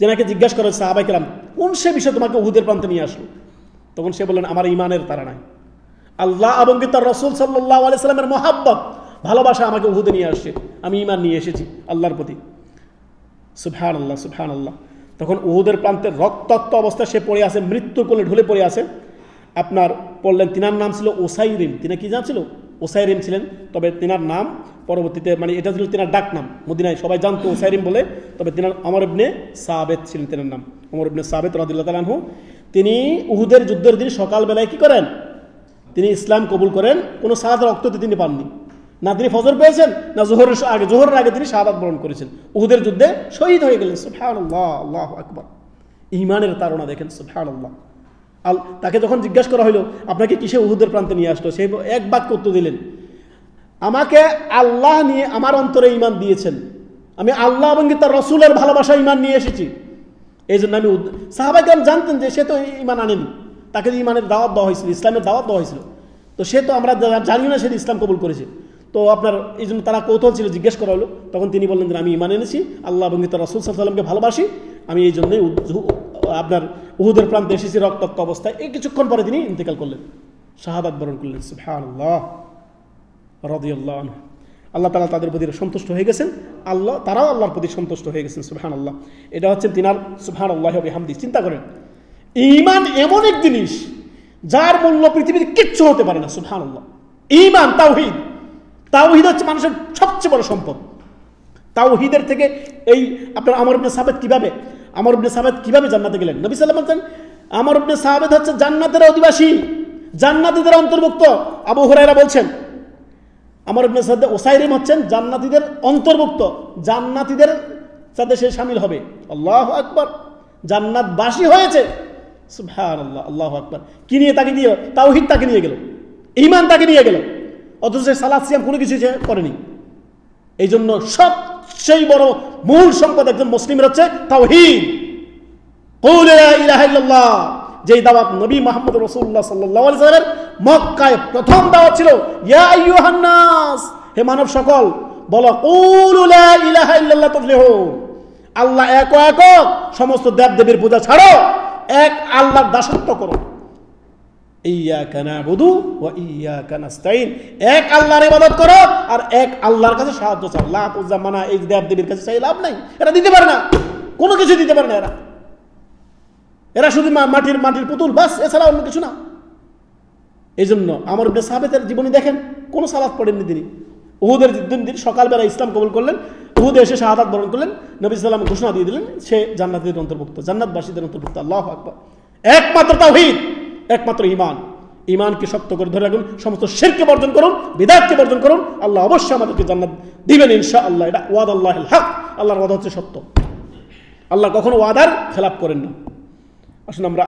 যেনাকে জিজ্ঞাসা করা হয়েছে আবাই কেরাম কোন সে বিষয়ে তোমাকে উহুদের প্রান্তে নিয়ে আসলো তখন সে বললেন আমার ইমানের তারা নাই আল্লাহ এবং তার রসুল সাল্লাহ আলাইসাল্লামের মহাব্বত ভালোবাসা আমাকে উহুদে নিয়ে আসছে আমি ইমান নিয়ে এসেছি আল্লাহর প্রতি সুফহান আল্লাহ সুফহান আল্লাহ তখন উহুদের প্রান্তে রক্তাক্ত অবস্থা সে পড়ে আছে মৃত্যু কোলে ঢুলে পড়ে আছে আপনার পড়লেন তিনার নাম ছিল ওসাইরিম তিনি কি জানছিল ওসাইরিম ছিলেন তবে তিনার নাম পরবর্তীতে মানে এটা ছিল তেনার ডাক নাম মদিনায় সবাই জানতো সাইরিম বলে তবে তেনার আমার ইবনে সাবেদ ছিলেন তেনার নাম অমর ইবনে সাবেদ রাদিল্লা তালানহু তিনি উহুদের যুদ্ধের দিন সকালবেলায় কি করেন তিনি ইসলাম কবুল করেন কোনো সাদার রক্ততে তিনি পাননি না তিনি ফজর পেয়েছেন না জোহরের আগে জোহরের আগে তিনি শাহাদ বরণ করেছেন উহুদের যুদ্ধে শহীদ হয়ে গেলেন সুফহান আকবর ইমানের তারা দেখেন সুফহান আল্লাহ আল তাকে যখন জিজ্ঞাসা করা হলো আপনাকে কিসে উহুদের প্রান্তে নিয়ে আসলো সে এক বাক্য উত্তর দিলেন আমাকে আল্লাহ নিয়ে আমার অন্তরে ইমান দিয়েছেন আমি আল্লাহ এবং তার রসুলের ভালোবাসা ইমান নিয়ে এসেছি এই জন্য আমি সাহাবাইকাম জানতেন যে সে তো ইমান আনেনি তাকে যে ইমানের দাওয়াত দেওয়া হয়েছিল ইসলামের দাওয়াত দেওয়া হয়েছিল তো সে তো আমরা জানি না সে ইসলাম কবুল করেছে তো আপনার এই জন্য তারা কৌতূহল ছিল জিজ্ঞেস করা হলো তখন তিনি বললেন যে আমি ইমান এনেছি আল্লাহ এবং তার রসুল সাল্লামকে ভালোবাসি আমি এই জন্যই আপনার উহুদের প্রান্তে এসেছি রক্তাক্ত অবস্থায় এই কিছুক্ষণ পরে তিনি ইন্তেকাল করলেন শাহাদ বরণ করলেন সুফহান আল্লাহ রদিয়াল্লাহ আল্লাহ তালা তাদের প্রতি সন্তুষ্ট হয়ে গেছেন আল্লাহ তারাও আল্লাহর প্রতি সন্তুষ্ট হয়ে গেছেন সুহান আল্লাহ এটা হচ্ছে তিনার সুহান আল্লাহ হামদি চিন্তা করেন ইমান এমন এক জিনিস যার মূল্য পৃথিবীতে কিচ্ছু হতে পারে না সুহান আল্লাহ ইমান তাওহিদ তাওহিদ হচ্ছে মানুষের সবচেয়ে বড় সম্পদ তাওহিদের থেকে এই আপনার আমার ইবনে সাবেদ কীভাবে আমার ইবনে সাবেদ কীভাবে জান্নাতে গেলেন নবী সাল্লাম বলছেন আমার ইবনে সাবেদ হচ্ছে জান্নাতের অধিবাসী জান্নাতিদের অন্তর্ভুক্ত আবু হরাইরা বলছেন আমার ইবনে সাদ্দা ওসাইরিম হচ্ছেন জান্নাতিদের অন্তর্ভুক্ত জান্নাতিদের সাথে সে সামিল হবে আল্লাহ আকবর জান্নাত বাসী হয়েছে আল্লাহ আল্লাহ আকবর কি নিয়ে তাকে দিয়ে তাওহিদ তাকে নিয়ে গেল ইমান তাকে নিয়ে গেল অথচ সে সালাদ কোনো কিছু যে করেনি এই জন্য সবচেয়ে বড় মূল সম্পদ একজন মুসলিমের হচ্ছে তাওহিদ কৌলে ইলাহ যেই দাওয়াত নবী মোহাম্মদ রসুল্লাহ সাল্লামের মক্কায় প্রথম দাওয়াত ছিল হে মানব সকল বলো লা আল্লাহ এক একক সমস্ত দেব দেবীর পূজা ছাড়ো এক আল্লাহর দাসত্ব করো বুধু ও ইয়া এক আল্লাহর ইবাদত করো আর এক আল্লাহর কাছে সাহায্য চাও লাখ উজ্জামানা এই দেবদেবীর কাছে চাই লাভ নাই এরা দিতে পারে না কোনো কিছু দিতে পারে না এরা এরা শুধু মাটির মাটির পুতুল বাস এছাড়া অন্য কিছু না এই জন্য আমার ইবনে সাহাবেতের জীবনী দেখেন কোনো সালাদ পড়েননি তিনি উহুদের দিন দিন সকালবেলা ইসলাম কবুল করলেন উহুদে এসে শাহাদাত বরণ করলেন নবী ইসলাম ঘোষণা দিয়ে দিলেন সে জান্নাতের অন্তর্ভুক্ত জান্নাতবাসীদের অন্তর্ভুক্ত আল্লাহ আকবর একমাত্র তাহিদ একমাত্র ইমান ইমানকে শক্ত করে ধরে রাখুন সমস্ত শেরকে বর্জন করুন বিদাতকে বর্জন করুন আল্লাহ অবশ্যই আমাদেরকে জান্নাত দিবেন ইনশা আল্লাহ এটা ওয়াদ আল্লাহ হক আল্লাহর ওয়াদা হচ্ছে সত্য আল্লাহ কখনো ওয়াদার খেলাপ করেন না আসলে আমরা